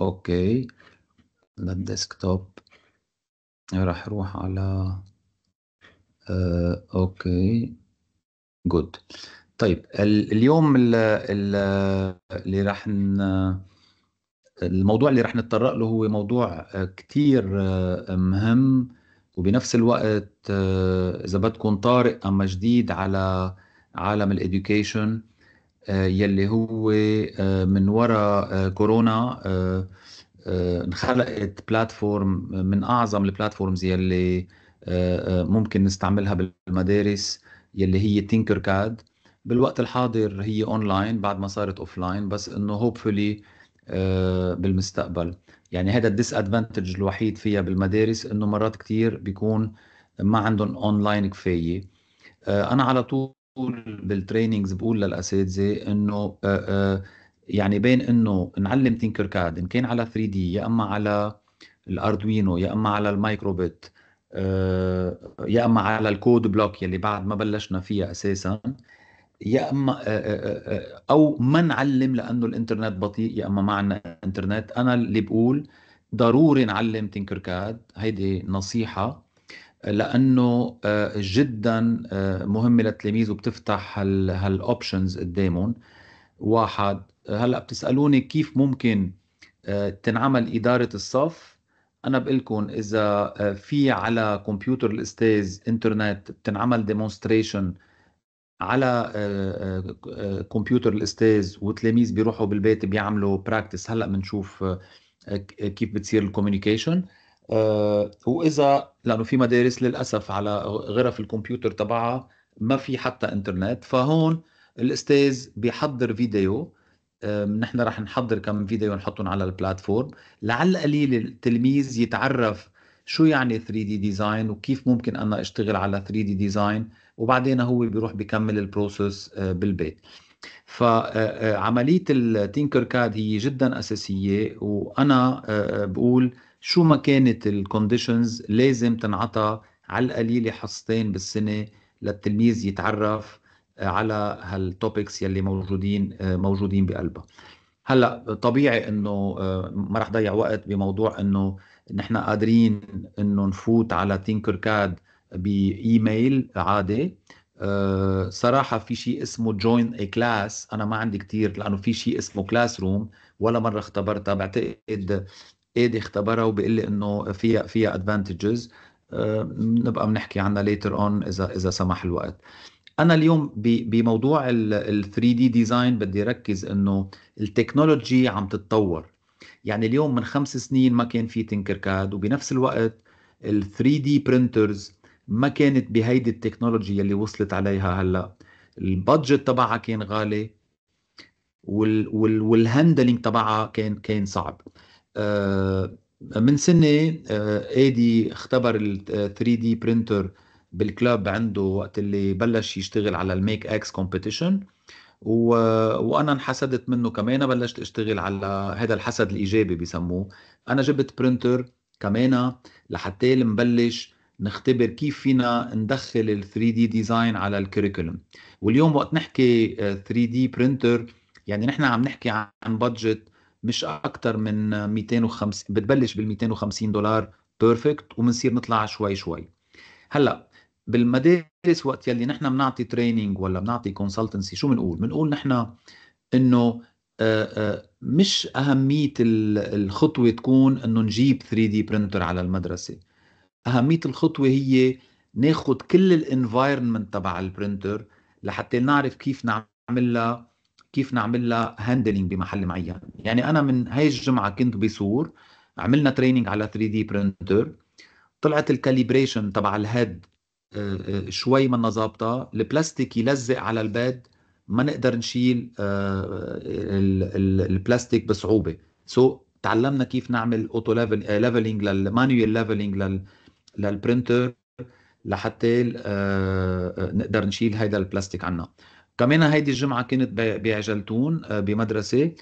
اوكي للديسكتوب راح اروح على آه، اوكي جود طيب اليوم اللي راح الموضوع اللي راح نتطرق له هو موضوع آه، كتير آه، مهم وبنفس الوقت آه، اذا بدكم طارئ اما جديد على عالم الاديوكيشن آه، يلي هو آه، من وراء آه، كورونا انخلقت بلاتفورم من اعظم البلاتفورمز يلي ممكن نستعملها بالمدارس يلي هي تينكر كاد بالوقت الحاضر هي اونلاين بعد ما صارت اوفلاين بس انه هوبفلي بالمستقبل يعني هذا الديس ادفانتج الوحيد فيها بالمدارس انه مرات كثير بيكون ما عندهم اونلاين كفايه انا على طول بقول بالتريننجز بقول للاساتذه انه آه، آه، يعني بين انه نعلم تينكر كاد ان كان على 3 دي يا اما على الاردوينو يا اما على المايكروبيت آه، يا اما على الكود بلوك يلي بعد ما بلشنا فيها اساسا يا اما او ما نعلم لانه الانترنت بطيء يا اما ما عندنا انترنت انا اللي بقول ضروري نعلم تينكر كاد هيدي نصيحه لانه آه، جدا آه، مهمه للتلاميذ وبتفتح هالاوبشنز قدامهم واحد هلا بتسالوني كيف ممكن آه، تنعمل اداره الصف انا بقول لكم اذا في على كمبيوتر الاستاذ انترنت بتنعمل ديمونستريشن على كمبيوتر الاستاذ وتلاميذ بيروحوا بالبيت بيعملوا براكتس هلا بنشوف كيف بتصير الكوميونيكيشن آه، واذا لانه في مدارس للاسف على غرف الكمبيوتر تبعها ما في حتى انترنت فهون الاستاذ بيحضر فيديو نحن رح نحضر كم فيديو نحطهم على البلاتفورم لعل قليل التلميذ يتعرف شو يعني 3 دي ديزاين وكيف ممكن انا اشتغل على 3 دي ديزاين وبعدين هو بيروح بيكمل البروسيس آه، بالبيت فعملية التينكر كاد هي جدا أساسية وأنا آه، بقول شو ما كانت الكونديشنز لازم تنعطى على القليله حصتين بالسنه للتلميذ يتعرف آه، على هالتوبكس يلي موجودين آه، موجودين بقلبها هلا طبيعي انه آه، ما رح ضيع وقت بموضوع انه نحن قادرين انه نفوت على تينكر كاد بايميل عادي صراحه في شيء اسمه جوين اي كلاس انا ما عندي كثير لانه في شيء اسمه كلاس روم ولا مره اختبرتها بعتقد ايدي اختبرها وبيقول لي انه فيها فيها ادفانتجز آه، نبقى بنحكي عنها ليتر اون اذا اذا سمح الوقت انا اليوم بموضوع ال 3 دي ديزاين بدي ركز انه التكنولوجي عم تتطور يعني اليوم من خمس سنين ما كان في تنكر كاد وبنفس الوقت ال 3 دي برينترز ما كانت بهيدي التكنولوجي اللي وصلت عليها هلا البادجت تبعها كان غالي وال وال تبعها كان كان صعب آه، من سنة ايدي آه، اختبر ال 3 دي برينتر بالكلاب عنده وقت اللي بلش يشتغل على الميك اكس كومبيتيشن وانا انحسدت منه كمان بلشت اشتغل على هذا الحسد الايجابي بسموه انا جبت برينتر كمان لحتى نبلش نختبر كيف فينا ندخل ال 3 دي ديزاين على الكريكولم واليوم وقت نحكي 3 دي برينتر يعني نحن عم نحكي عن بادجت مش اكثر من 250 بتبلش بال 250 دولار بيرفكت وبنصير نطلع شوي شوي هلا بالمدارس وقت يلي نحن بنعطي تريننج ولا بنعطي كونسلتنسي شو بنقول بنقول نحن انه مش اهميه الخطوه تكون انه نجيب 3 دي برنتر على المدرسه اهميه الخطوه هي ناخذ كل الانفايرمنت تبع البرنتر لحتى نعرف كيف نعملها كيف نعمل لها هاندلنج بمحل معين يعني انا من هاي الجمعه كنت بسور عملنا تريننج على 3 دي برنتر طلعت الكاليبريشن تبع الهيد آه، آه، شوي منا ظابطه البلاستيك يلزق على الباد ما نقدر نشيل آه، البلاستيك بصعوبه سو so, تعلمنا كيف نعمل اوتو ليفلنج للمانيوال ليفلنج للبرنتر لحتى نقدر نشيل هيدا البلاستيك عنا كمان هيدي الجمعه كانت بعجلتون آه، بمدرسه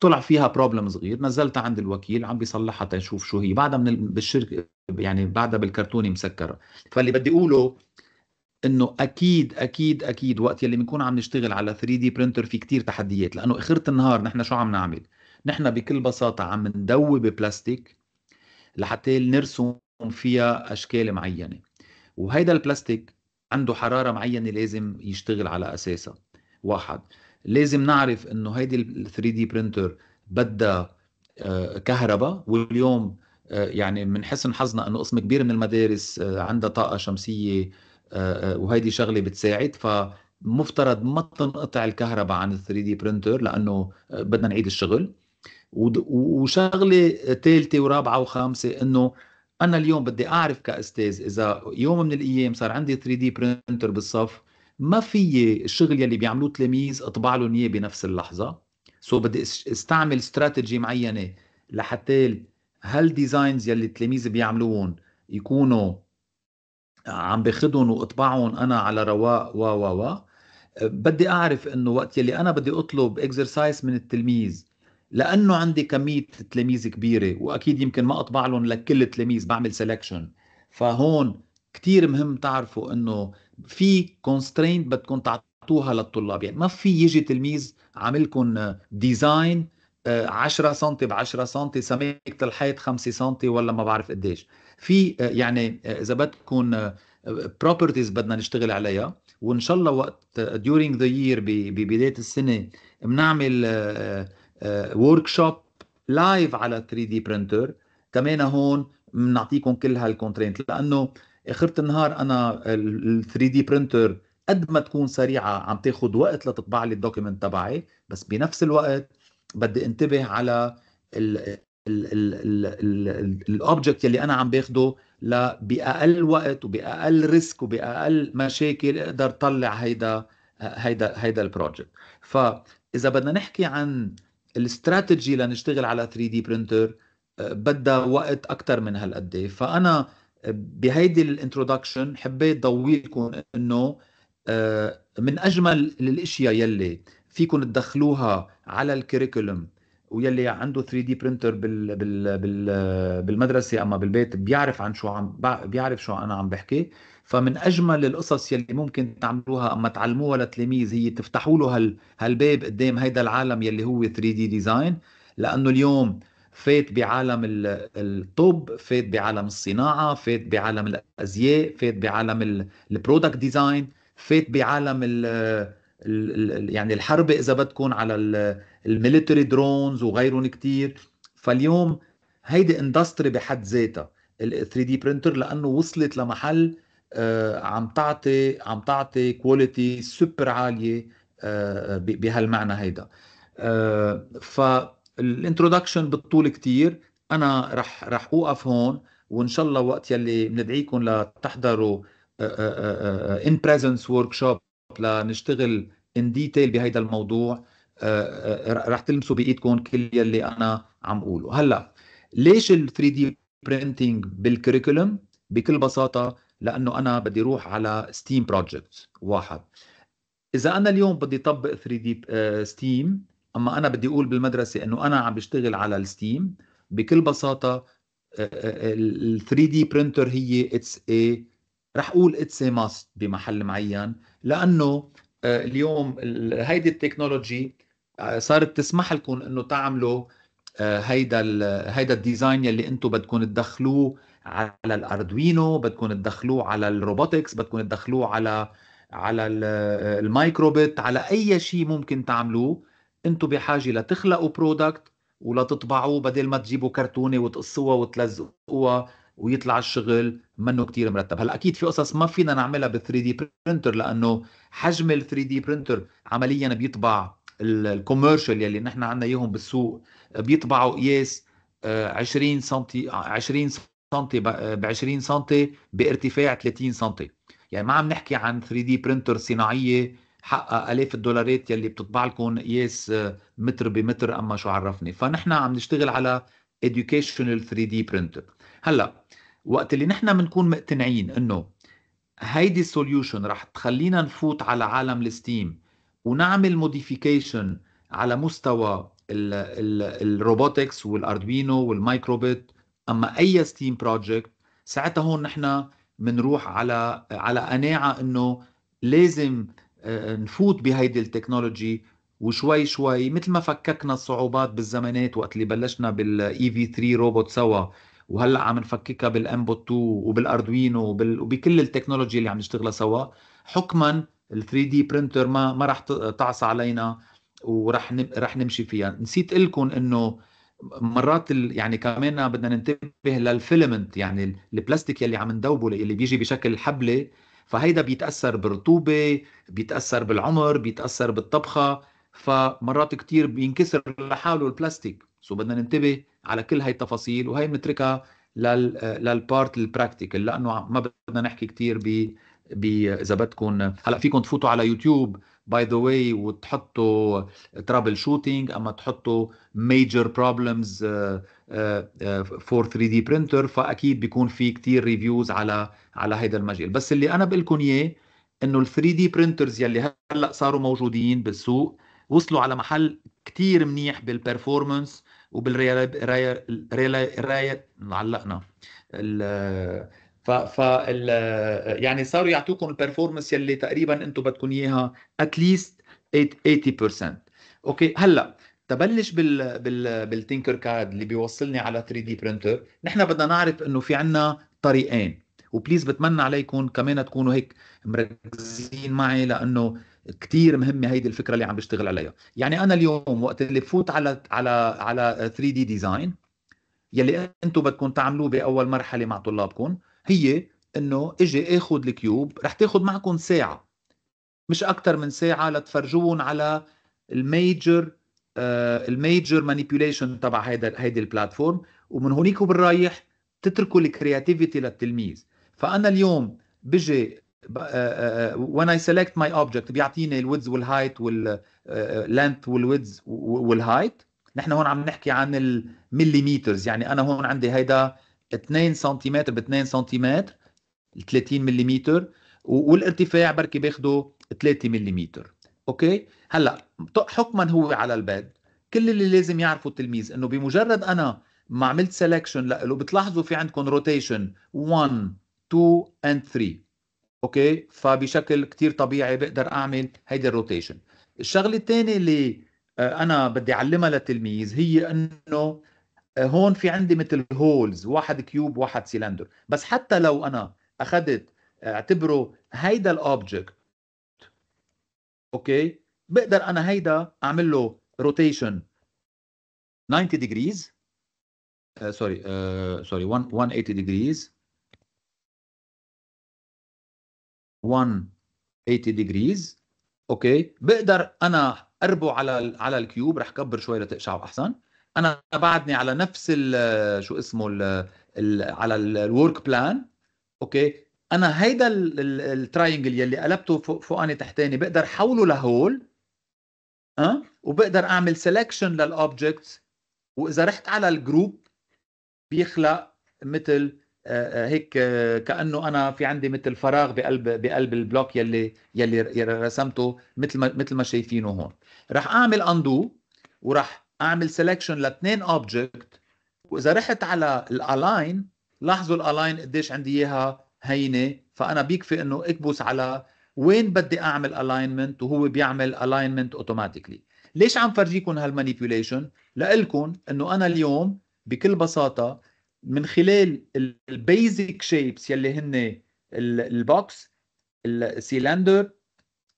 طلع فيها بروبلم صغير نزلتها عند الوكيل عم بيصلحها تنشوف شو هي بعدها من بالشركه يعني بعدها بالكرتونه مسكره فاللي بدي اقوله انه اكيد اكيد اكيد وقت يلي بنكون عم نشتغل على 3 دي برينتر في كتير تحديات لانه اخره النهار نحن شو عم نعمل نحن بكل بساطه عم ندوب بلاستيك لحتى نرسم فيها اشكال معينه وهيدا البلاستيك عنده حرارة معينة لازم يشتغل على أساسها واحد لازم نعرف انه هيدي ال 3 دي برينتر بدها آه، كهرباء واليوم آه، يعني من حسن حظنا انه قسم كبير من المدارس آه، عندها طاقه شمسيه وهيدي شغله بتساعد فمفترض ما تنقطع الكهرباء عن ال 3 دي برينتر لانه بدنا نعيد الشغل وشغله ثالثه ورابعه وخامسه انه انا اليوم بدي اعرف كاستاذ اذا يوم من الايام صار عندي 3 دي برينتر بالصف ما في الشغل يلي بيعملوه تلاميذ اطبع لهم اياه بنفس اللحظه سو so بدي استعمل استراتيجي معينه لحتى هالديزاينز يلي التلاميذ بيعملوهم يكونوا عم باخذهم واطبعهم انا على رواق و و و بدي اعرف انه وقت يلي انا بدي اطلب اكسرسايز من التلميذ لانه عندي كميه تلاميذ كبيره واكيد يمكن ما اطبع لهم لكل التلاميذ بعمل سلكشن فهون كتير مهم تعرفوا انه في كونسترينت بدكم تعطوها للطلاب يعني ما في يجي تلميذ عاملكم ديزاين 10 سم ب 10 سم سماكه الحيط 5 سم ولا ما بعرف قديش في آه، يعني آه، اذا بدكم بروبرتيز آه، بدنا نشتغل عليها وان شاء الله وقت ديورينج ذا يير ببدايه السنه بنعمل ورك شوب لايف على 3 دي برنتر كمان هون بنعطيكم كل هالكونترينت لانه اخرة النهار انا ال 3 دي برنتر قد ما تكون سريعه عم تاخذ وقت لتطبع لي الدوكيمنت تبعي بس بنفس الوقت بدي انتبه على الاوبجكت اللي انا عم باخده باقل وقت وباقل ريسك وباقل مشاكل اقدر طلع هيدا هيدا هيدا البروجكت فاذا بدنا نحكي عن الاستراتيجي لنشتغل على 3 دي برينتر آه، بدها وقت اكثر من هالقد فانا آه، بهيدي الانترودكشن حبيت ضوي لكم انه آه، من اجمل الاشياء يلي فيكم تدخلوها على الكريكولم ويلي عنده 3 دي برينتر بال بال بال بالمدرسه اما بالبيت بيعرف عن شو عم بيعرف شو انا عم بحكي فمن اجمل القصص يلي ممكن تعملوها اما تعلموها لتلاميذ هي تفتحوا له هال هالباب قدام هيدا العالم يلي هو 3 دي ديزاين لانه اليوم فات بعالم الطب فات بعالم الصناعه فات بعالم الازياء فات بعالم البرودكت ديزاين فات بعالم الـ يعني الحرب اذا بدكم على الميليتري درونز وغيرهم كتير فاليوم هيدي اندستري بحد ذاتها ال 3 دي برينتر لانه وصلت لمحل آه، عم تعطي عم تعطي كواليتي سوبر عاليه آه، بهالمعنى هيدا آه، فالانترودكشن بالطول كتير انا رح رح اوقف هون وان شاء الله وقت يلي بندعيكم لتحضروا ان بريزنس ورك شوب لنشتغل ان ديتيل بهيدا الموضوع رح تلمسوا بايدكم كل يلي انا عم اقوله هلا ليش ال 3 دي برينتينج بالكريكولم بكل بساطه لانه انا بدي اروح على ستيم بروجكت واحد اذا انا اليوم بدي اطبق 3 دي ستيم اما انا بدي اقول بالمدرسه انه انا عم بشتغل على الستيم بكل بساطه آه، آه، ال 3 دي برينتر هي اتس اي رح اقول اتس اي ماست بمحل معين لانه آه، اليوم هيدي التكنولوجي صارت تسمح لكم انه تعملوا هيدا هيدا الديزاين يلي انتم بدكم تدخلوه على الاردوينو بدكم تدخلوه على الروبوتكس بدكم تدخلوه على على المايكروبت على اي شيء ممكن تعملوه انتم بحاجه لتخلقوا برودكت ولا تطبعوه بدل ما تجيبوا كرتونه وتقصوها وتلزقوها ويطلع الشغل منه كتير مرتب هلا اكيد في قصص ما فينا نعملها بال 3 دي برينتر لانه حجم ال 3 دي برينتر عمليا بيطبع الكوميرشال يلي نحن عندنا اياهم بالسوق بيطبعوا قياس 20 سم 20 سم ب 20 سم بارتفاع 30 سم يعني ما عم نحكي عن 3 دي برينتر صناعيه حقق الاف الدولارات يلي بتطبع لكم قياس آه، متر بمتر اما شو عرفني فنحن عم نشتغل على educational 3 دي برينتر هلا وقت اللي نحن بنكون مقتنعين انه هيدي السوليوشن رح تخلينا نفوت على عالم الستيم ونعمل موديفيكيشن على مستوى الروبوتكس والاردوينو والمايكروبيت اما اي ستيم بروجكت ساعتها هون نحن بنروح على على قناعه انه لازم آه، نفوت بهيدي التكنولوجي وشوي شوي مثل ما فككنا الصعوبات بالزمانات وقت اللي بلشنا بالاي في 3 روبوت سوا وهلا عم نفككها بالانبوت 2 وبالاردوينو وبكل التكنولوجي اللي عم نشتغلها سوا حكما ال 3 دي برينتر ما ما راح تعصى علينا ورح رح نمشي فيها نسيت لكم انه مرات يعني كمان بدنا ننتبه للفيلمنت يعني البلاستيك يلي عم ندوبه اللي بيجي بشكل حبله فهيدا بيتاثر بالرطوبه بيتاثر بالعمر بيتاثر بالطبخه فمرات كتير بينكسر لحاله البلاستيك سو بدنا ننتبه على كل هاي التفاصيل وهي بنتركها لل للبارت البراكتيكال لانه ما بدنا نحكي كتير ب اذا بدكم هلا فيكم تفوتوا على يوتيوب باي ذا واي وتحطوا ترابل شوتينج اما تحطوا ميجر بروبلمز فور 3 دي برينتر فاكيد بيكون في كتير ريفيوز على على هذا المجال بس اللي انا بقول لكم اياه انه ال 3 دي برينترز يلي هلا صاروا موجودين بالسوق وصلوا على محل كتير منيح بالبرفورمانس وبالريلا معلقنا ف ف يعني صاروا يعطوكم البرفورمنس يلي تقريبا انتم بدكم اياها اتليست 80% اوكي هلا تبلش بال بال بالتينكر كاد اللي بيوصلني على 3 دي برينتر نحن بدنا نعرف انه في عنا طريقين وبليز بتمنى عليكم كمان تكونوا هيك مركزين معي لانه كثير مهمه هيدي الفكره اللي عم بشتغل عليها يعني انا اليوم وقت اللي بفوت على على على 3 دي ديزاين يلي انتم بدكم تعملوه باول مرحله مع طلابكم هي انه اجي اخذ الكيوب رح تاخذ معكم ساعه مش اكثر من ساعه لتفرجوهم على الميجر آه الميجر مانيبيوليشن تبع هيدا هيدي البلاتفورم ومن هونيك وبالرايح تتركوا الكرياتيفيتي للتلميذ فانا اليوم بجي وين اي سيلكت ماي اوبجكت بيعطيني الويدز والهايت واللينث والويدز والهايت نحن هون عم نحكي عن المليمترز يعني انا هون عندي هيدا 2 سنتيمتر ب 2 سنتيمتر 30 ملم والارتفاع بركي باخذه 3 ملم اوكي هلا حكما هو على الباد كل اللي لازم يعرفه التلميذ انه بمجرد انا ما عملت سelection له بتلاحظوا في عندكم روتيشن 1 2 اند 3 اوكي فبشكل كثير طبيعي بقدر اعمل هيدي الروتيشن الشغله الثانيه اللي آه، انا بدي اعلمها للتلميذ هي انه آه، هون في عندي مثل هولز واحد كيوب واحد سيلندر بس حتى لو انا اخذت اعتبره هيدا الاوبجكت اوكي بقدر انا هيدا اعمل له روتيشن 90 ديجريز سوري سوري 180 ديجريز 180 ديجريز اوكي بقدر انا اربو على على الكيوب رح كبر شوي لتقشعه احسن انا بعدني على نفس ال شو اسمه ال على الورك بلان اوكي انا هيدا التراينجل يلي قلبته فوقاني تحتاني بقدر حوله لهول أه؟ وبقدر اعمل سيلكشن للاوبجكتس واذا رحت على الجروب بيخلق مثل آه، آه، هيك آه، كانه انا في عندي مثل فراغ بقلب بقلب البلوك يلي يلي رسمته مثل ما مثل ما شايفينه هون راح اعمل اندو وراح اعمل سيلكشن لاثنين اوبجكت واذا رحت على الالاين لاحظوا الالاين قديش عندي اياها هينه فانا بيكفي انه اكبس على وين بدي اعمل الاينمنت وهو بيعمل الاينمنت اوتوماتيكلي ليش عم فرجيكم هالمانيبيوليشن لقلكم انه انا اليوم بكل بساطه من خلال البيزك شيبس يلي هن البوكس السيلندر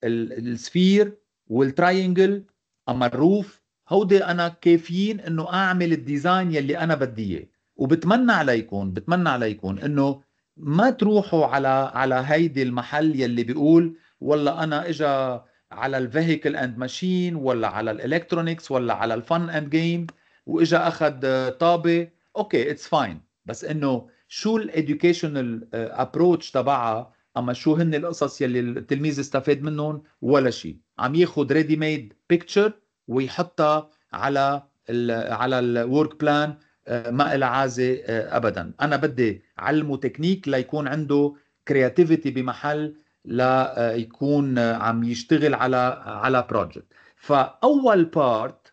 السفير والتراينجل اما الروف هودي انا كافيين انه اعمل الديزاين يلي انا بدي اياه وبتمنى عليكم بتمنى عليكم انه ما تروحوا على على هيدي المحل يلي بيقول والله انا اجا على الفيهيكل اند ماشين ولا على الالكترونكس ولا على الفن اند جيم واجا اخذ طابه اوكي اتس فاين بس انه شو الادوكيشنال ابروتش uh, تبعها اما شو هن القصص يلي التلميذ استفاد منهم ولا شيء عم ياخذ ريدي ميد بيكتشر ويحطها على الـ على الورك بلان آه، ما لها عازه آه، ابدا انا بدي علمه تكنيك ليكون عنده كرياتيفيتي بمحل ليكون آه، عم يشتغل على على بروجكت فاول بارت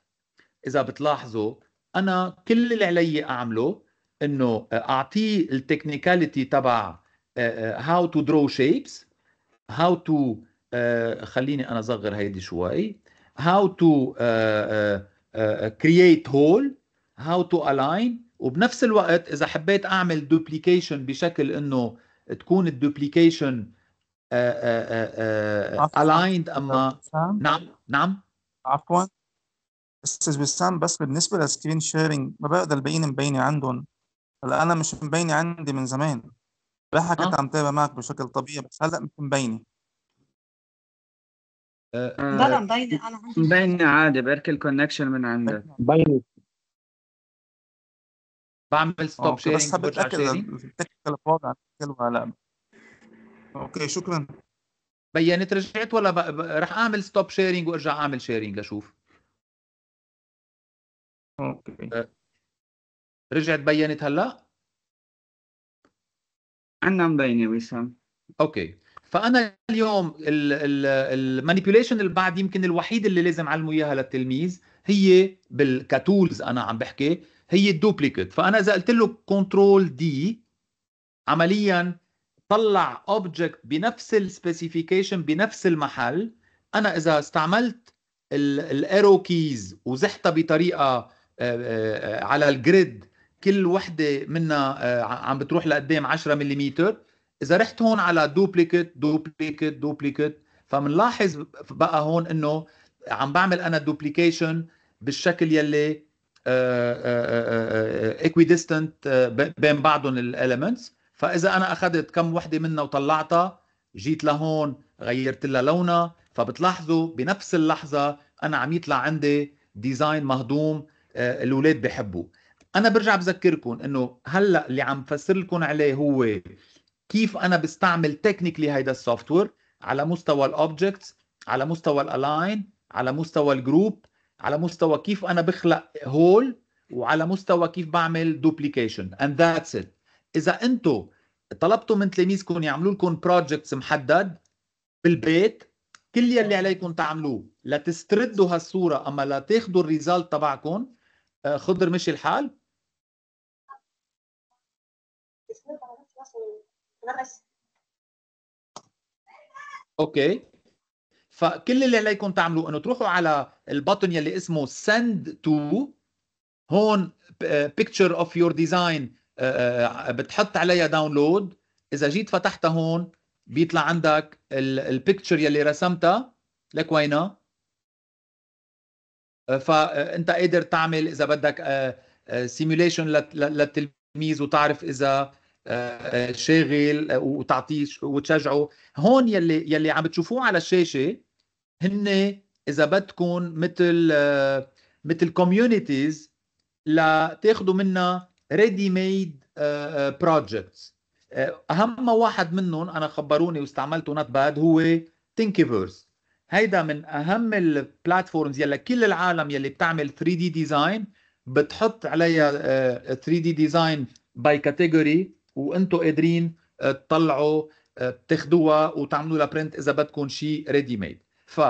اذا بتلاحظوا انا كل اللي علي اعمله انه اعطيه التكنيكاليتي تبع هاو تو درو شيبس هاو تو خليني انا اصغر هيدي شوي how to كرييت uh, هول uh, uh, create whole how to align وبنفس الوقت اذا حبيت اعمل دوبليكيشن بشكل انه تكون الدوبليكيشن الايند اما نعم نعم عفوا استاذ بسام بس بالنسبه للسكرين شيرنج ما بقدر الباقيين مبيني عندهم هلا انا مش مبيني عندي من زمان راح كانت عم تابع معك بشكل طبيعي بس هلا مش مبيني آه، بلا مبينة أنا مبينة عادي بركي الكونكشن من عندك مبينة بعمل ستوب شيرنج بس حبيت أتأكد التكنيكال وضع ولا لا أوكي شكرا بينت رجعت ولا ب... ب... رح أعمل ستوب شيرنج وأرجع أعمل شيرنج لأشوف أوكي آه، رجعت بينت هلا؟ عندنا مبينة وسام اوكي فانا اليوم المانيبيوليشن اللي بعد يمكن الوحيد اللي لازم اعلمه اياها للتلميذ هي بالكتولز انا عم بحكي هي الدوبليكت فانا اذا قلت له كنترول دي عمليا طلع اوبجكت بنفس السبيسيفيكيشن بنفس المحل انا اذا استعملت الايرو كيز وزحتها بطريقه آه، آه، على الجريد كل وحده منها آه، عم بتروح لقدام 10 ملم اذا رحت هون على دوبليكت دوبليكت دوبليكت فمنلاحظ بقى هون انه عم بعمل انا دوبليكيشن بالشكل يلي ايكوي آه، ديستنت آه، آه، بين بعضهم الاليمنتس فاذا انا اخذت كم وحده منها وطلعتها جيت لهون غيرت لها لونها فبتلاحظوا بنفس اللحظه انا عم يطلع عندي ديزاين مهضوم الاولاد بحبوه انا برجع بذكركم انه هلا اللي عم فسر لكم عليه هو كيف انا بستعمل تكنيكلي هيدا السوفت وير على مستوى الاوبجكتس على مستوى الالاين على مستوى الجروب على مستوى كيف انا بخلق هول وعلى مستوى كيف بعمل دوبليكيشن اند ذاتس ات اذا انتم طلبتوا من تلاميذكم يعملوا لكم بروجكتس محدد بالبيت كل يلي عليكم تعملوه لتستردوا هالصوره اما لتاخذوا الريزالت تبعكم آه، خضر مشي الحال اوكي فكل اللي عليكم تعملوه انه تروحوا على البطن يلي اسمه send to هون picture of your design آه، آه، بتحط عليها داونلود اذا جيت فتحتها هون بيطلع عندك البيكتشر يلي رسمتها لك وينها آه، فانت قادر تعمل اذا بدك سيميوليشن للتلميذ وتعرف اذا آه، آه، شاغل آه، وتعطيه وتشجعه هون يلي يلي عم تشوفوه على الشاشه هن اذا بدكم مثل مثل كوميونيتيز لتاخذوا منها ريدي ميد بروجكتس اهم واحد منهم انا خبروني واستعملته نوت باد هو تينكيفرز هيدا من اهم البلاتفورمز يلي كل العالم يلي بتعمل 3 دي ديزاين بتحط عليها 3 دي ديزاين باي كاتيجوري وانتم قادرين آه، تطلعوا آه، تاخدوها وتعملوا لها برنت اذا بدكم شيء ريدي ميد ف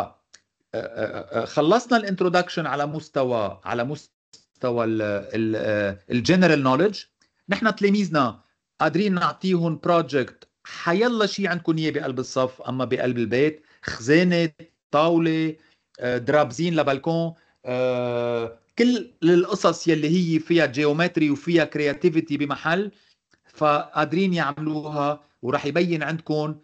آه، خلصنا الانترودكشن على مستوى على مستوى الجنرال نولج نحن تلاميذنا قادرين نعطيهم بروجكت حيلا شيء عندكم اياه بقلب الصف اما بقلب البيت خزانه طاوله درابزين لبالكون كل القصص يلي هي فيها جيومتري وفيها كرياتيفيتي بمحل فقادرين يعملوها وراح يبين عندكم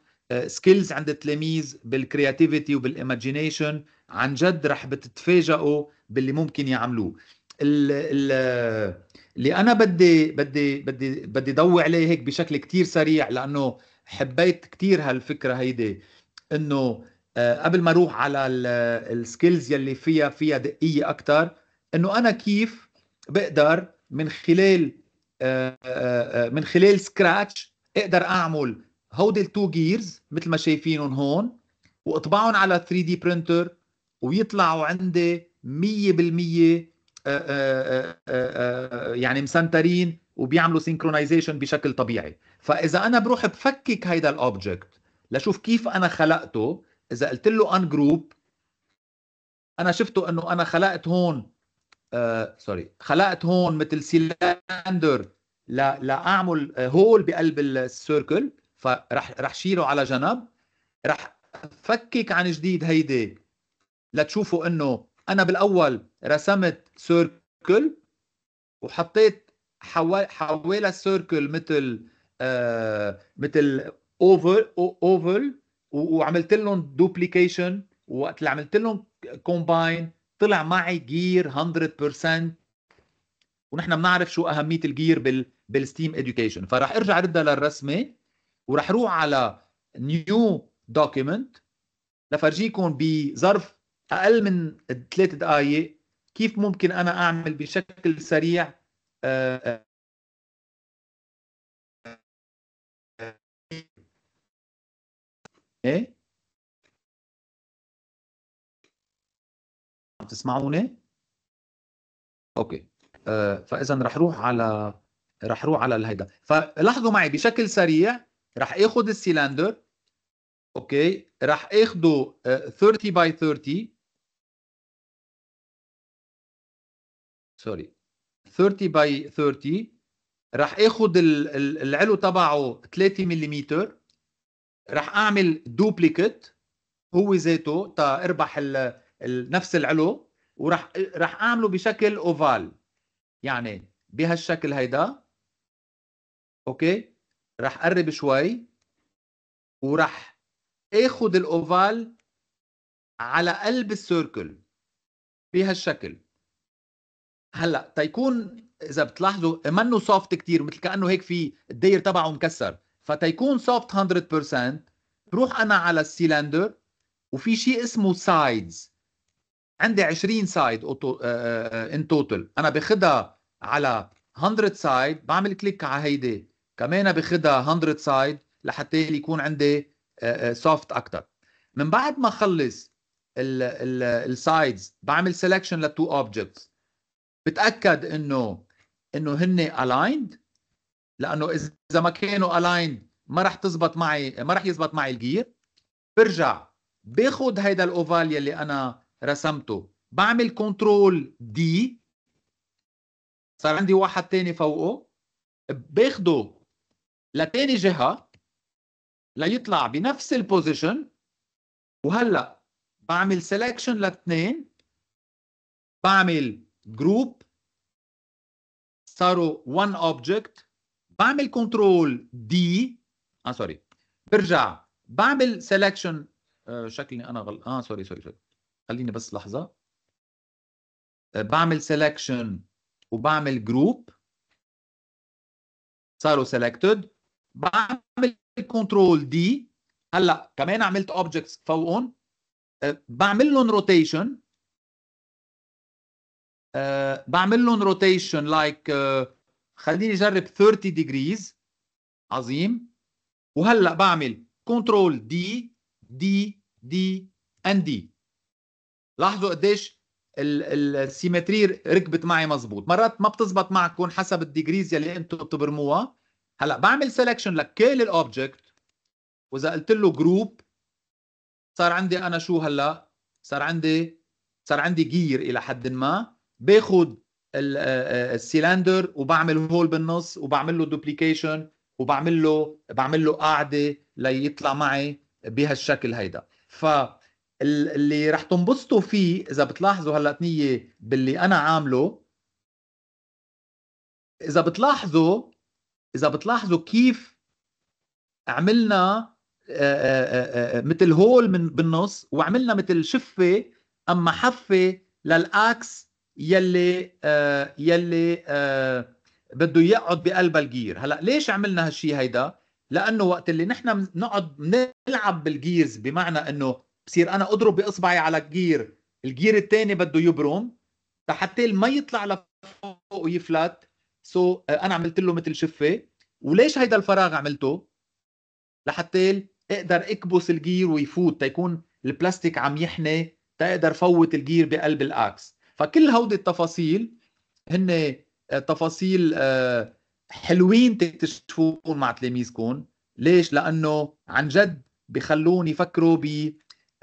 سكيلز آه، عند التلاميذ بالكرياتيفيتي وبالايماجينيشن عن جد رح بتتفاجئوا باللي ممكن يعملوه اللي انا بدي بدي بدي بدي ضوي عليه هيك بشكل كتير سريع لانه حبيت كتير هالفكره هيدي انه آه، قبل ما اروح على السكيلز يلي فيها فيها دقيه اكثر انه انا كيف بقدر من خلال آه، آه، آه، من خلال سكراتش اقدر اعمل هودي التو جيرز مثل ما شايفينهم هون واطبعهم على 3 دي برينتر ويطلعوا عندي 100% يعني مسنترين وبيعملوا سينكرونايزيشن بشكل طبيعي فاذا انا بروح بفكك هيدا الاوبجكت لشوف كيف انا خلقته اذا قلت له ان جروب انا شفته انه انا خلقت هون آه سوري خلقت هون مثل سيلندر لا لاعمل آه، هول بقلب السيركل فرح رح شيله على جنب رح فكك عن جديد هيدي لتشوفوا انه انا بالاول رسمت سيركل وحطيت حوالي حوالي السيركل مثل آه مثل اوفل اوفل وعملت لهم دوبليكيشن وقت اللي عملت لهم كومباين طلع معي جير 100% ونحن بنعرف شو اهميه الجير بال بالستيم اديوكيشن فراح ارجع ردها للرسمه وراح اروح على نيو دوكيمنت لفرجيكم بظرف اقل من ثلاث دقائق كيف ممكن انا اعمل بشكل سريع آه، آه، آه، ايه عم تسمعوني؟ اوكي آه، فاذا رح روح على رح روح على الهيدا فلاحظوا معي بشكل سريع رح اخذ السيلندر اوكي رح اخده 30 آه، باي 30 سوري 30 باي 30 رح اخذ العلو تبعه 3 ملم رح اعمل دوبليكت هو ذاته تربح ال نفس العلو وراح راح اعمله بشكل اوفال يعني بهالشكل هيدا اوكي راح قرب شوي وراح اخذ الاوفال على قلب السيركل بهالشكل هلا تيكون اذا بتلاحظوا منه سوفت كثير مثل كانه هيك في الدير تبعه مكسر فتيكون سوفت 100% بروح انا على السيلندر وفي شيء اسمه سايدز عندي 20 سايد ان توتل انا باخذها على 100 سايد بعمل كليك على هيدي كمان باخذها 100 سايد لحتى يكون عندي سوفت آه، آه، اكثر من بعد ما اخلص السايدز بعمل سيلكشن للتو اوبجكتس بتاكد انه انه هن الايند لانه اذا ما كانوا الايند ما راح تزبط معي ما راح يزبط معي الجير برجع باخذ هيدا الاوفال يلي انا رسمته بعمل كنترول دي صار عندي واحد تاني فوقه باخده لتاني جهة ليطلع بنفس البوزيشن وهلا بعمل سيلكشن لاثنين بعمل جروب صاروا وان object بعمل كنترول دي اه سوري برجع بعمل سيلكشن آه شكلي انا غلط اه سوري سوري سوري خليني بس لحظة آه، بعمل selection وبعمل group صاروا selected بعمل كنترول دي هلا كمان عملت objects فوقهم آه، بعمل لهم روتيشن آه، بعمل لهم روتيشن لايك خليني اجرب 30 ديجريز عظيم وهلا بعمل كنترول دي دي دي اند دي لاحظوا قديش السيمتري ركبت معي مزبوط مرات ما بتزبط معكم حسب الديجريز يلي انتم بتبرموها هلا بعمل سيلكشن لكل الاوبجكت واذا قلت له جروب صار عندي انا شو هلا صار عندي صار عندي جير الى حد ما باخذ السيلندر وبعمل هول بالنص وبعمل له دوبليكيشن وبعمل له بعمل له قاعده ليطلع معي بهالشكل هيدا ف اللي رح تنبسطوا فيه اذا بتلاحظوا هلا تنية باللي انا عامله اذا بتلاحظوا اذا بتلاحظوا كيف عملنا مثل هول من بالنص وعملنا مثل شفه اما حفه للاكس يلي يلي بده يقعد بقلب الجير هلا ليش عملنا هالشيء هيدا لانه وقت اللي نحن بنقعد بنلعب بالجيرز بمعنى انه بصير انا اضرب باصبعي على الجير الجير الثاني بده يبرم لحتى ما يطلع لفوق ويفلت سو so, آه، انا عملت له مثل شفه وليش هيدا الفراغ عملته لحتى اقدر اكبس الجير ويفوت تيكون البلاستيك عم يحني تقدر فوت الجير بقلب الاكس فكل هودي التفاصيل هن آه، تفاصيل آه، حلوين تكتشفوهم مع تلاميذكم ليش لانه عن جد بخلوني يفكروا ب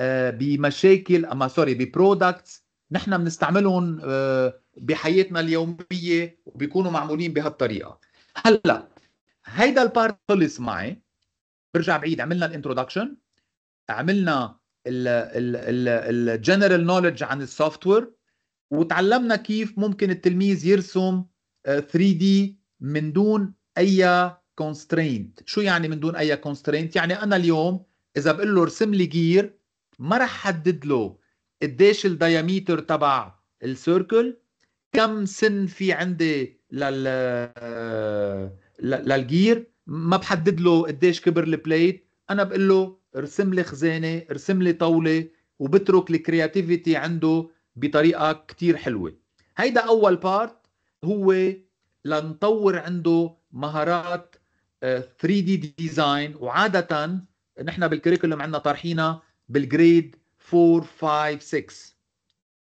آه، بمشاكل اما سوري ببرودكتس نحن بنستعملهم آه، بحياتنا اليوميه وبيكونوا معمولين بهالطريقه هلا هيدا البارت خلص معي برجع بعيد عملنا الانترودكشن عملنا الجنرال نولج عن السوفت وير وتعلمنا كيف ممكن التلميذ يرسم 3 آه، دي من دون اي كونسترينت شو يعني من دون اي كونسترينت يعني انا اليوم اذا بقول له ارسم لي جير ما رح حدد له قديش الدياميتر تبع السيركل كم سن في عندي لل للجير ما بحدد له قديش كبر البليت انا بقول له ارسم لي خزانه ارسم لي طاوله وبترك الكرياتيفيتي عنده بطريقه كتير حلوه هيدا اول بارت هو لنطور عنده مهارات 3 دي ديزاين وعاده نحن بالكريكولم عندنا طرحينا بالجريد 4 5 6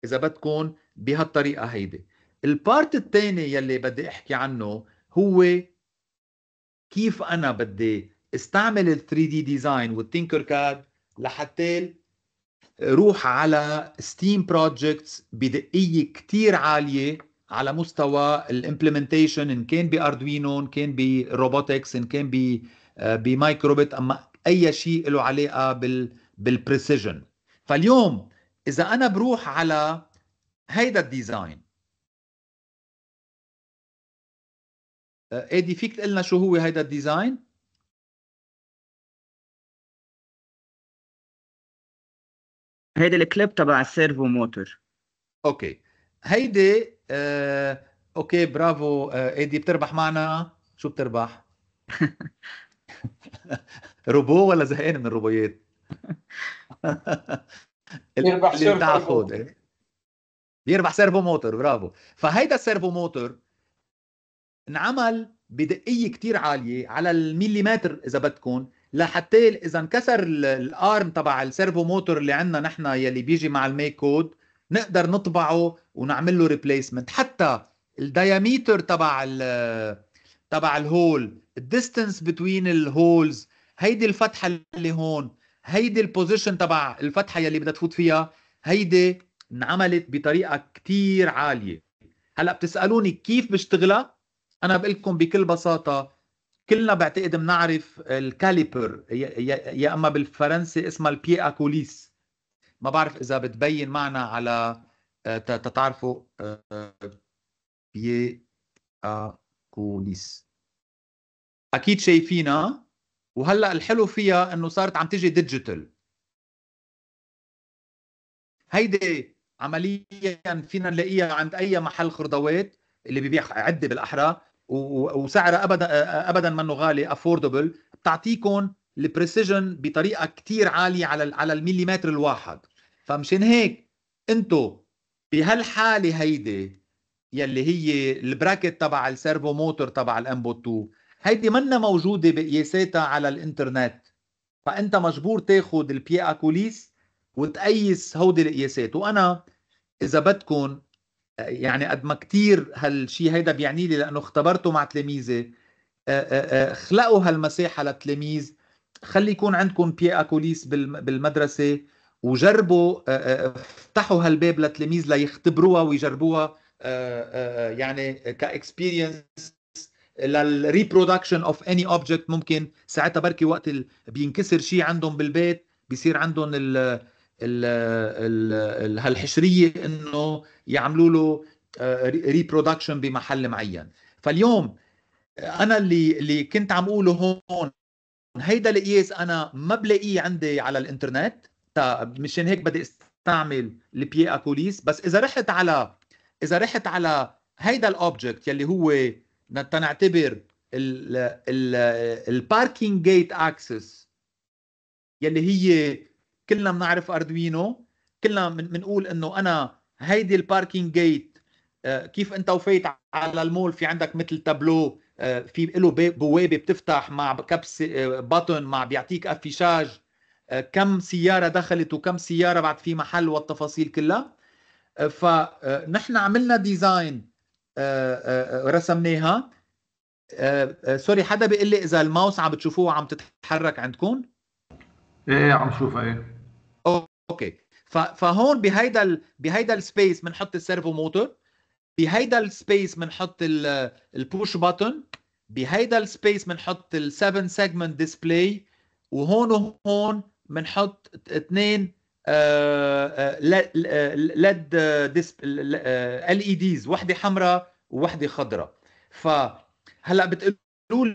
اذا بدكم بهالطريقه هيدي البارت الثاني يلي بدي احكي عنه هو كيف انا بدي استعمل ال 3 دي ديزاين والتينكر كاد لحتى روح على ستيم بروجكتس بدقيه كتير عاليه على مستوى الامبلمنتيشن ان كان باردوينو ان كان بروبوتكس ان كان بمايكروبت آه، اما اي شيء له علاقه بال بالبريسيجن فاليوم اذا انا بروح على هيدا الديزاين آه، ايدي فيك تقول لنا شو هو هيدا الديزاين هيدا الكليب تبع السيرفو موتور اوكي هيدي آه اوكي برافو آه ايدي بتربح معنا شو بتربح؟ روبو ولا زهقان من الروبويات؟ يربح سيرفو موتور إيه؟ يربح سيرفو موتور برافو فهيدا السيرفو موتور انعمل بدقيه كتير عاليه على المليمتر اذا بدكم لحتى اذا انكسر الارم تبع السيرفو موتور اللي عندنا نحن يلي بيجي مع الميك كود نقدر نطبعه ونعمل له ريبليسمنت حتى الدياميتر تبع تبع الهول الديستنس بتوين الهولز هيدي الفتحه اللي هون هيدي البوزيشن تبع الفتحه يلي بدها تفوت فيها هيدي انعملت بطريقه كتير عاليه هلا بتسالوني كيف بشتغلها انا بقول لكم بكل بساطه كلنا بعتقد بنعرف الكاليبر يا اما بالفرنسي اسمها البي إيه اكوليس ما بعرف اذا بتبين معنا على آه، تتعرفوا آه، بي إيه اكوليس اكيد شايفينها وهلا الحلو فيها انه صارت عم تيجي ديجيتال هيدي عمليا فينا نلاقيها عند اي محل خردوات اللي ببيع عده بالاحرى وسعرها ابدا ابدا منه غالي افوردبل بتعطيكم البريسيجن بطريقه كتير عاليه على على المليمتر الواحد فمشان هيك انتو بهالحاله هيدي يلي هي البراكت تبع السيرفو موتور تبع الامبو 2 هيدي منا موجودة بقياساتها على الانترنت فأنت مجبور تاخد البي أكوليس وتقيس هودي القياسات وأنا إذا بدكم يعني قد ما كتير هالشيء هيدا بيعني لي لأنه اختبرته مع تلاميذي خلقوا هالمساحة للتلاميذ خلي يكون عندكم بي أكوليس بالمدرسة وجربوا افتحوا هالباب للتلاميذ ليختبروها ويجربوها يعني كاكسبيرينس للريبرودكشن اوف اني اوبجكت ممكن ساعتها بركي وقت ال... بينكسر شيء عندهم بالبيت بيصير عندهم ال... ال... ال... هالحشريه انه يعملوا له ريبرودكشن آه، بمحل معين فاليوم انا اللي اللي كنت عم اقوله هون هيدا القياس e انا ما بلاقيه عندي على الانترنت مشان هيك بدي استعمل البي اكوليس بس اذا رحت على اذا رحت على هيدا الاوبجكت يلي هو تنعتبر الباركينج جيت اكسس يلي هي كلنا بنعرف اردوينو كلنا بنقول انه انا هيدي الباركينج آه، جيت كيف انت وفيت على المول في عندك مثل تابلو آه، في له بوابه بتفتح مع كبس بطن آه، مع بيعطيك افيشاج كم سياره دخلت وكم سياره بعد في محل والتفاصيل كلها فنحن عملنا ديزاين رسمناها آه، آه، سوري حدا بيقول لي اذا الماوس عم بتشوفوه عم تتحرك عندكم ايه عم شوفها ايه اوكي فهون بهيدا ال... بهيدا السبيس بنحط السيرفو موتور بهيدا السبيس بنحط البوش بutton بهيدا السبيس بنحط ال7 سيجمنت ديسبلاي وهون وهون بنحط اثنين آه، آه، آه، لد ال اي ديز وحده حمراء ووحده خضراء فهلا بتقولوا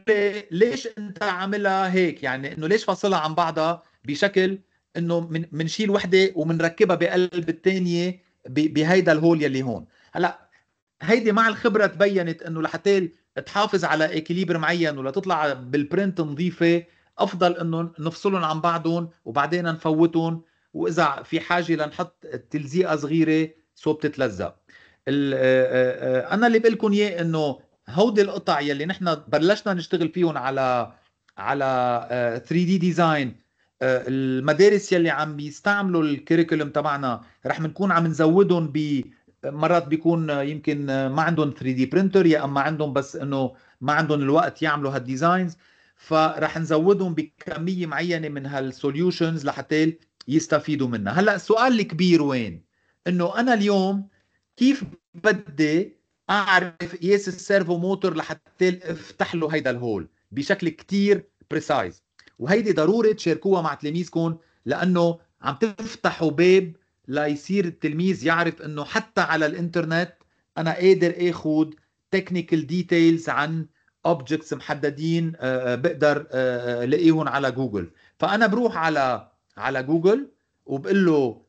لي ليش انت عاملها هيك يعني انه ليش فاصلها عن بعضها بشكل انه بنشيل من وحده وبنركبها بقلب الثانيه بهيدا الهول يلي هون هلا هيدي مع الخبره تبينت انه لحتى تحافظ على اكيليبر معين ولتطلع بالبرنت نظيفه افضل انه نفصلهم عن بعضهم وبعدين نفوتهم واذا في حاجه لنحط تلزيقه صغيره سو بتتلزق آه، آه، آه، انا اللي بقول لكم اياه انه هودي القطع يلي نحن بلشنا نشتغل فيهم على على 3 دي ديزاين المدارس يلي عم يستعملوا الكريكولم تبعنا رح بنكون عم نزودهم ب مرات بيكون يمكن ما عندهم 3 دي برينتر يا اما عندهم بس انه ما عندهم الوقت يعملوا هالديزاينز فرح نزودهم بكميه معينه من هالسوليوشنز لحتى يستفيدوا منها هلا السؤال الكبير وين انه انا اليوم كيف بدي اعرف قياس السيرفو موتور لحتى افتح له هيدا الهول بشكل كتير بريسايز وهيدي ضروري تشاركوها مع تلاميذكم لانه عم تفتحوا باب ليصير التلميذ يعرف انه حتى على الانترنت انا قادر اخذ تكنيكال ديتيلز عن اوبجكتس محددين آه، آه، بقدر آه، لاقيهم على جوجل فانا بروح على على جوجل وبقول له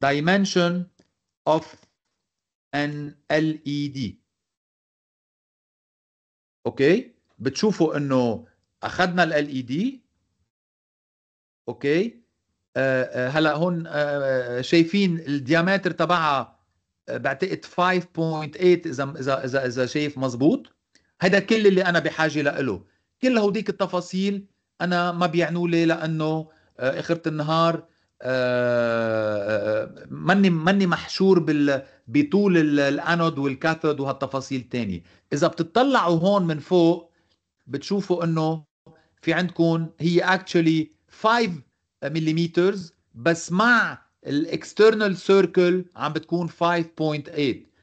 دايمنشن اوف ان ال اي دي اوكي بتشوفوا انه اخذنا ال اي دي e اوكي آه، آه، هلا هون آه، شايفين الديامتر تبعها بعتقد 5.8 اذا اذا اذا اذا شايف مزبوط هذا كل اللي انا بحاجه له كل هوديك التفاصيل انا ما بيعنوا لي لانه آه، اخره النهار آه، آه، ماني ماني محشور بال بطول الانود والكاثود وهالتفاصيل الثانيه اذا بتطلعوا هون من فوق بتشوفوا انه في عندكم هي اكشلي 5 ملم بس مع الاكسترنال سيركل عم بتكون 5.8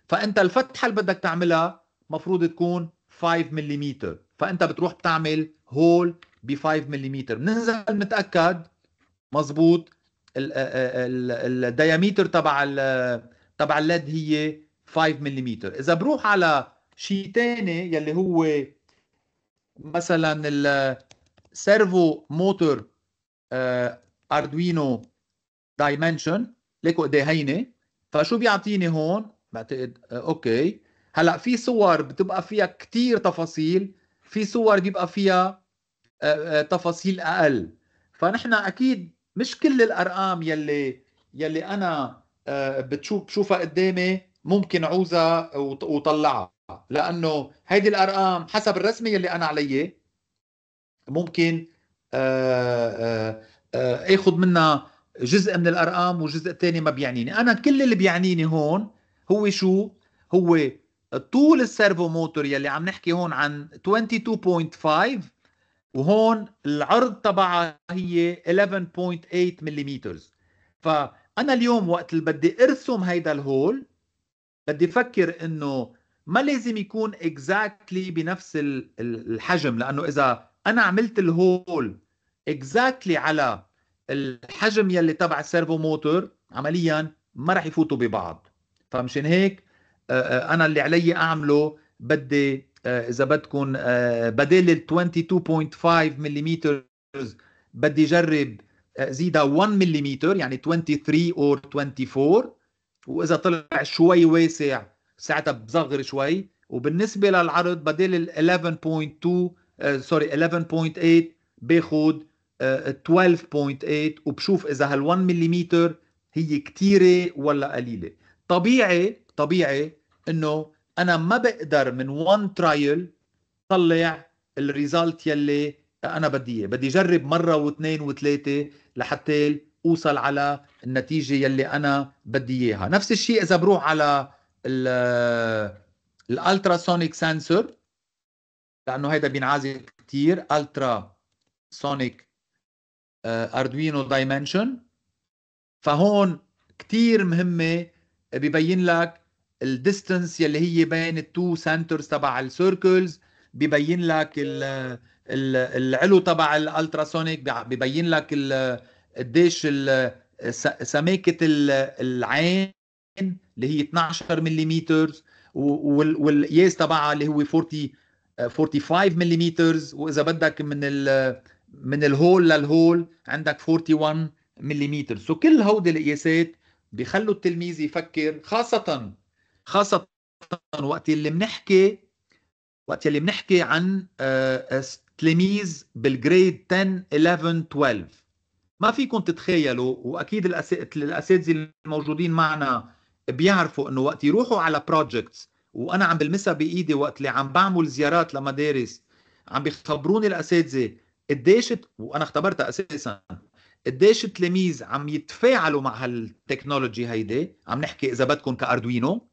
فانت الفتحه اللي بدك تعملها مفروض تكون 5 ملم فانت بتروح بتعمل هول ب 5 ملم بننزل متاكد مزبوط آه، آه، الدياميتر تبع تبع الليد هي 5 ملم اذا بروح على شيء ثاني يلي هو مثلا السيرفو موتور اردوينو دايمنشن ليكو ايديه هينه فشو بيعطيني هون بعتقد آه، اوكي هلا في صور بتبقى فيها كتير تفاصيل في صور بيبقى فيها آه، آه، تفاصيل اقل فنحن اكيد مش كل الارقام يلي يلي انا آه، بتشوف بشوفها قدامي ممكن عوزها وطلعها لانه هيدي الارقام حسب الرسمه يلي انا علي ممكن اخذ منها جزء من الارقام وجزء تاني ما بيعنيني انا كل اللي بيعنيني هون هو شو هو طول السيرفو موتور يلي عم نحكي هون عن 22.5 وهون العرض تبعها هي 11.8 ملم فانا اليوم وقت اللي بدي ارسم هيدا الهول بدي افكر انه ما لازم يكون اكزاكتلي exactly بنفس الحجم لانه اذا انا عملت الهول اكزاكتلي exactly على الحجم يلي تبع السيرفو موتور عمليا ما راح يفوتوا ببعض فمشان هيك انا اللي علي اعمله بدي آه، اذا بدكم آه، بدل ال 22.5 ملم بدي جرب زيدها 1 ملم يعني 23 اور 24 واذا طلع شوي واسع ساعتها بصغر شوي وبالنسبه للعرض بدل ال 11.2 سوري 11.8 باخذ 12.8 وبشوف اذا هال 1 ملم هي كثيره ولا قليله طبيعي طبيعي انه انا ما بقدر من وان ترايل طلع الريزالت يلي انا بدي اياه بدي اجرب مره واثنين وثلاثه لحتى اوصل على النتيجه يلي انا بدي اياها نفس الشيء اذا بروح على سونيك سنسور لانه هيدا بينعزل كثير الترا سونيك اردوينو دايمنشن فهون كثير مهمه ببين لك الديستنس يلي هي بين التو سنترز تبع السيركلز ببين لك ال العلو تبع الالتراسونيك ببين لك قديش سماكه العين اللي هي 12 ملم والقياس تبعها اللي هو 40 45 ملم واذا بدك من ال من الهول للهول عندك 41 ملم سو كل هودي القياسات بخلوا التلميذ يفكر خاصه خاصة وقت اللي بنحكي وقت اللي بنحكي عن آه، آه، تلاميذ بالجريد 10 11 12 ما فيكم تتخيلوا واكيد الاساتذه الموجودين معنا بيعرفوا انه وقت يروحوا على بروجكتس وانا عم بلمسها بايدي وقت اللي عم بعمل زيارات لمدارس عم بيخبروني الاساتذه قديش وانا اختبرتها اساسا قديش التلاميذ عم يتفاعلوا مع هالتكنولوجي هيدي عم نحكي اذا بدكم كاردوينو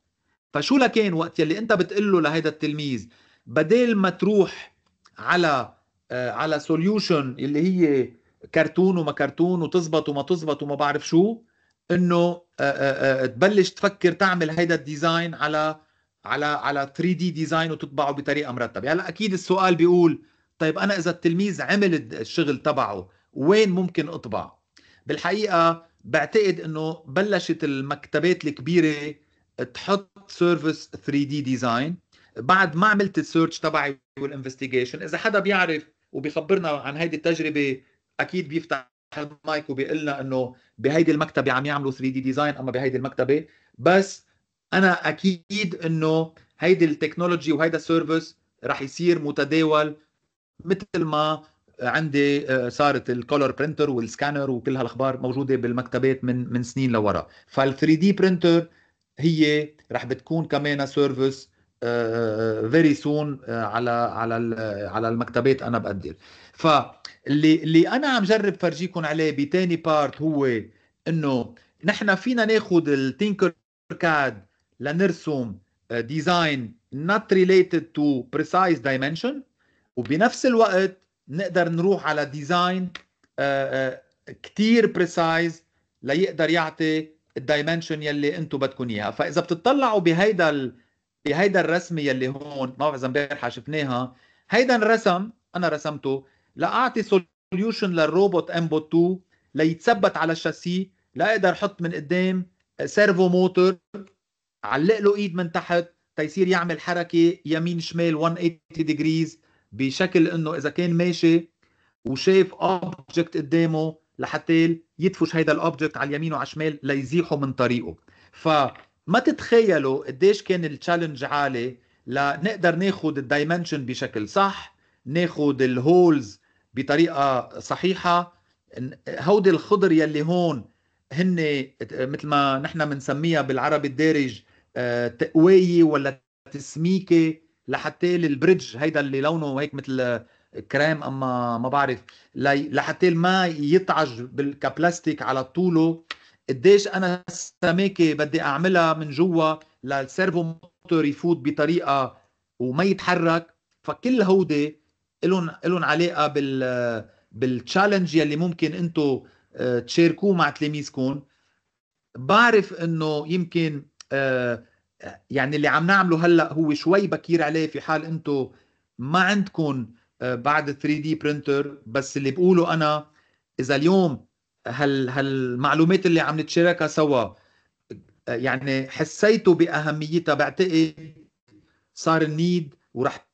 فشو لكان وقت يلي انت بتقول له لهيدا التلميذ بدل ما تروح على آه على سوليوشن اللي هي كرتون وما كرتون وتزبط وما تزبط وما بعرف شو انه آه، آه، آه، تبلش تفكر تعمل هيدا الديزاين على على على 3 دي ديزاين وتطبعه بطريقه مرتبه هلا اكيد السؤال بيقول طيب انا اذا التلميذ عمل الشغل تبعه وين ممكن اطبع بالحقيقه بعتقد انه بلشت المكتبات الكبيره تحط سيرفيس 3 دي ديزاين بعد ما عملت السيرش تبعي والانفستيجيشن اذا حدا بيعرف وبيخبرنا عن هيدي التجربه اكيد بيفتح المايك وبيقول لنا انه بهيدي المكتبه عم يعملوا 3 دي ديزاين اما بهيدي المكتبه بس انا اكيد انه هيدي التكنولوجي وهيدا السيرفيس رح يصير متداول مثل ما عندي آه، صارت الكولر برينتر والسكانر وكل هالاخبار موجوده بالمكتبات من من سنين لورا فال 3 دي برينتر هي رح بتكون كمان سيرفيس فيري سون على على على المكتبات انا بقدر فاللي اللي انا عم جرب فرجيكم عليه بتاني بارت هو انه نحن فينا ناخذ التينكر كاد لنرسم ديزاين آه، not related to precise dimension وبنفس الوقت نقدر نروح على ديزاين آه، آه، كتير بريسايز ليقدر يعطي الدايمنشن يلي انتم بدكم اياها فاذا بتطلعوا بهيدا ال... بهيدا الرسم يلي هون ما اذا امبارح شفناها هيدا الرسم انا رسمته لاعطي سوليوشن للروبوت امبوت 2 ليتثبت على الشاسيه لاقدر احط من قدام سيرفو موتور علق له ايد من تحت تيصير يعمل حركه يمين شمال 180 ديجريز بشكل انه اذا كان ماشي وشايف اوبجكت قدامه لحتى يدفش هيدا الاوبجكت على اليمين وعلى الشمال ليزيحوا من طريقه فما تتخيلوا قديش كان التشالنج عالي لنقدر ناخد الدايمنشن بشكل صح ناخد الهولز بطريقه صحيحه هودي الخضر يلي هون هن مثل ما نحن بنسميها بالعربي الدارج آه، تقويه ولا تسميكه لحتى البريدج هيدا اللي لونه هيك مثل كريم اما ما بعرف لحتى ما يطعج كبلاستيك على طوله قديش انا السماكه بدي اعملها من جوا للسيرفو موتور يفوت بطريقه وما يتحرك فكل هودي لهم لهم علاقه بال بالتشالنج يلي ممكن انتم آه، تشاركوه مع تلاميذكم بعرف انه يمكن آه، يعني اللي عم نعمله هلا هو شوي بكير عليه في حال انتم ما عندكم آه، بعد 3 دي برينتر بس اللي بقوله انا اذا اليوم هال هالمعلومات اللي عم نتشاركها سوا آه، يعني حسيتوا باهميتها بعتقد صار النيد ورح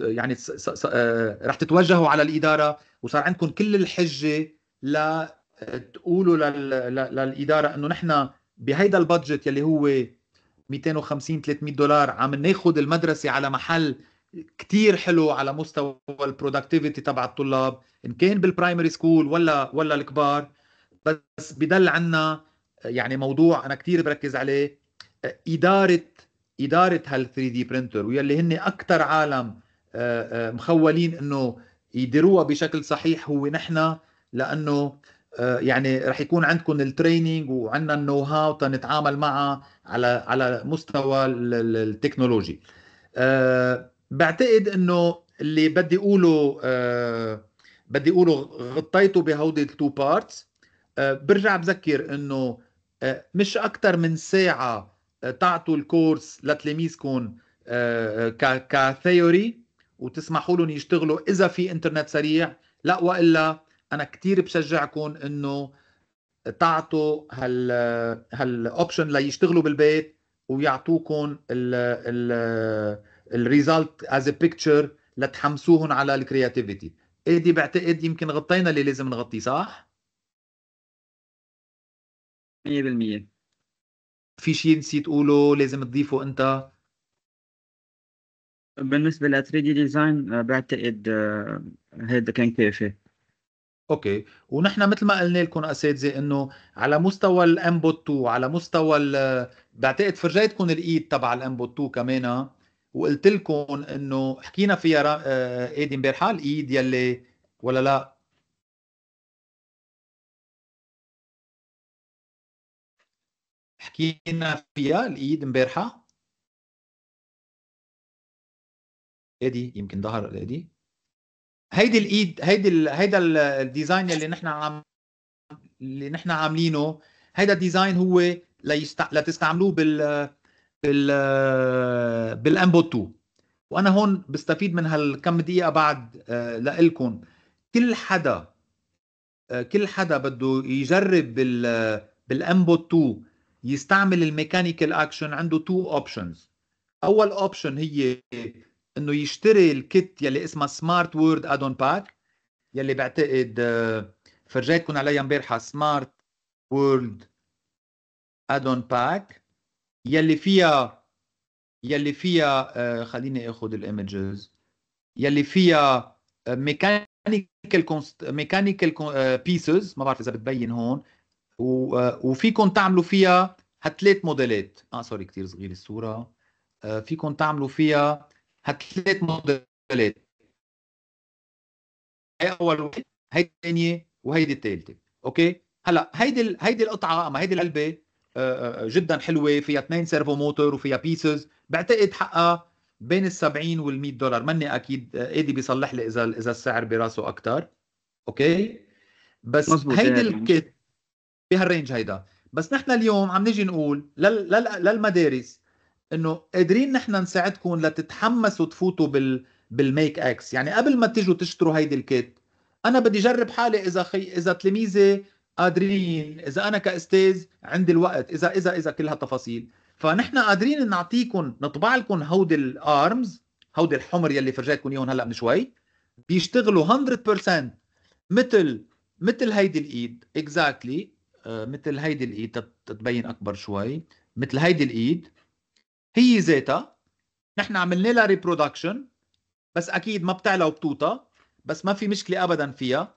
يعني آه، رح تتوجهوا على الاداره وصار عندكم كل الحجه لتقولوا للاداره انه نحن بهيدا البادجت يلي هو 250 300 دولار عم ناخذ المدرسه على محل كتير حلو على مستوى البرودكتيفيتي تبع الطلاب ان كان بالبرايمري سكول ولا ولا الكبار بس بدل عنا يعني موضوع انا كتير بركز عليه اداره اداره هال 3 دي برينتر واللي هن اكثر عالم آه، آه، مخولين انه يديروها بشكل صحيح هو نحن لانه آه، يعني رح يكون عندكم التريننج وعندنا النو هاو تنتعامل معها على على مستوى التكنولوجي بعتقد انه اللي بدي اقوله آه بدي اقوله غطيته بهودي التو بارتس آه برجع بذكر انه آه مش اكثر من ساعه آه تعطوا الكورس لتلاميذكم آه كثيوري وتسمحوا لهم يشتغلوا اذا في انترنت سريع لا والا انا كثير بشجعكم انه تعطوا هال هالاوبشن ليشتغلوا بالبيت ويعطوكم ال ال الريزلت از ا بيكتشر لتحمسوهم على الكرياتيفيتي ايدي بعتقد يمكن غطينا اللي لازم نغطيه صح 100% في شيء نسيت تقوله لازم تضيفه انت بالنسبه ل 3 دي ديزاين بعتقد هذا كان كافي اوكي ونحن مثل ما قلنا لكم اساتذه انه على مستوى الانبوت 2 على مستوى بعتقد فرجيتكم الايد e تبع الانبوت 2 كمان وقلت لكم انه حكينا فيها آه، ايدي امبارح الايد يلي ولا لا حكينا فيها الايد امبارحه ايدي يمكن ظهر الايدي هيدي الايد هيدي ال... هيدا الديزاين اللي نحن عم اللي نحن عاملينه هيدا الديزاين هو ليست... لتستعملوه بال بال بالانبوت 2 وانا هون بستفيد من هالكم دقيقه بعد آه، لكم كل حدا آه، كل حدا بده يجرب بال آه، بالانبوت 2 يستعمل الميكانيكال اكشن عنده تو اوبشنز اول اوبشن هي انه يشتري الكت يلي اسمها سمارت وورد ادون باك يلي بعتقد فرجيتكم عليها امبارحه سمارت وورد ادون باك يلي فيها يلي فيها آه، خليني اخذ الايمجز يلي فيها ميكانيكال ميكانيكال بيسز ما بعرف اذا بتبين هون آه، وفيكم تعملوا فيها هتلات موديلات اه سوري كثير صغيره الصوره آه، فيكم تعملوا فيها هتلات موديلات هي اول واحد هي الثانيه وهيدي الثالثه اوكي هلا هيدي هيدي القطعه اما هيدي العلبه آه، آه، جدا حلوه فيها اثنين سيرفو موتور وفيها بيسز بعتقد حقها بين ال 70 وال 100 دولار ماني اكيد ايدي آه، بيصلح لي اذا اذا السعر براسه اكثر اوكي بس هيدي يعني. الكيت بهالرينج هيدا بس نحن اليوم عم نجي نقول للمدارس انه قادرين نحن نساعدكم لتتحمسوا تفوتوا بال بالميك اكس يعني قبل ما تيجوا تشتروا هيدي الكيت انا بدي جرب حالي اذا خي... اذا تلميذي قادرين اذا انا كاستاذ عندي الوقت اذا اذا اذا كل هالتفاصيل فنحن قادرين نعطيكم نطبع لكم هودي الارمز هودي الحمر يلي فرجيتكم اياهم هلا من شوي بيشتغلوا 100% مثل مثل هيدي الايد اكزاكتلي exactly. آه، مثل هيدي الايد تتبين اكبر شوي مثل هيدي الايد هي ذاتها نحن عملنا لها ريبرودكشن بس اكيد ما بتعلى وبتوطى بس ما في مشكله ابدا فيها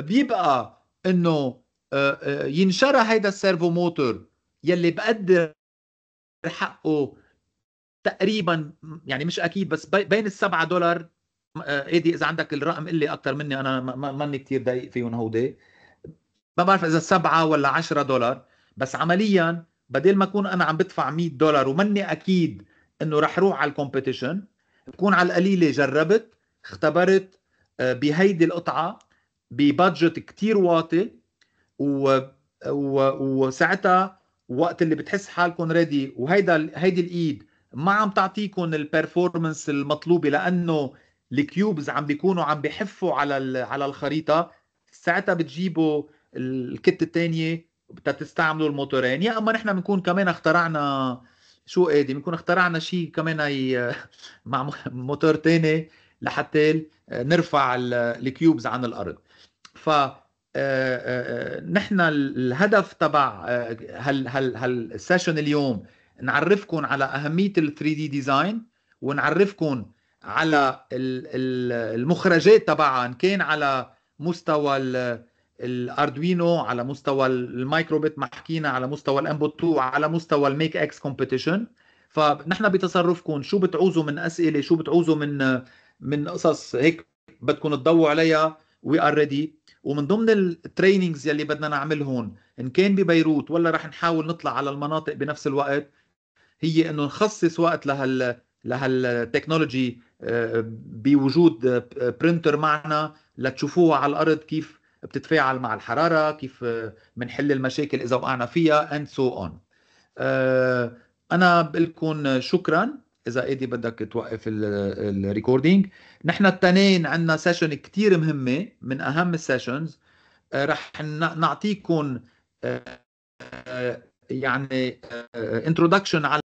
بيبقى انه آه، آه، ينشرى هيدا السيرفو موتور يلي بقدر حقه تقريبا يعني مش اكيد بس بين السبعة دولار آه، ايدي اذا عندك الرقم اللي لي اكثر مني انا ماني كثير دقيق فيهم هودي ما بعرف اذا سبعة ولا عشرة دولار بس عمليا بدل ما اكون انا عم بدفع 100 دولار وماني اكيد انه رح روح على الكومبيتيشن بكون على القليله جربت اختبرت بهيدي القطعه ببادجت كتير واطي و... و... وساعتها وقت اللي بتحس حالكم ريدي وهيدا هيدي الايد ما عم تعطيكم البرفورمنس المطلوبه لانه الكيوبز عم بيكونوا عم بحفوا على على الخريطه ساعتها بتجيبوا الكت الثانيه تستعملوا الموتورين يا اما نحن بنكون كمان اخترعنا شو ايدي بنكون اخترعنا شيء كمان اي مع موتور ثاني لحتى نرفع الكيوبز عن الارض ف آه، آه، آه، نحن الهدف تبع هال هال هالسيشن اليوم نعرفكم على اهميه ال 3 دي ديزاين ونعرفكم على المخرجات تبعها ان كان على مستوى الاردوينو على مستوى المايكروبيت ما حكينا على مستوى الانبوت 2 على مستوى الميك اكس كومبيتيشن فنحن بتصرفكم شو بتعوزوا من اسئله شو بتعوزوا من من قصص هيك بدكم تضووا عليها وي ار ريدي ومن ضمن التريننجز يلي بدنا نعملهم ان كان ببيروت ولا رح نحاول نطلع على المناطق بنفس الوقت هي انه نخصص وقت لهال لهالتكنولوجي آه، بوجود برنتر معنا لتشوفوها على الارض كيف بتتفاعل مع الحراره كيف بنحل المشاكل اذا وقعنا فيها اند سو اون انا بقول لكم شكرا اذا ايدي بدك توقف الريكوردينج نحن التنين عندنا سيشن كتير مهمه من اهم السيشنز آه، رح نعطيكم آه، آه، يعني انتروداكشن على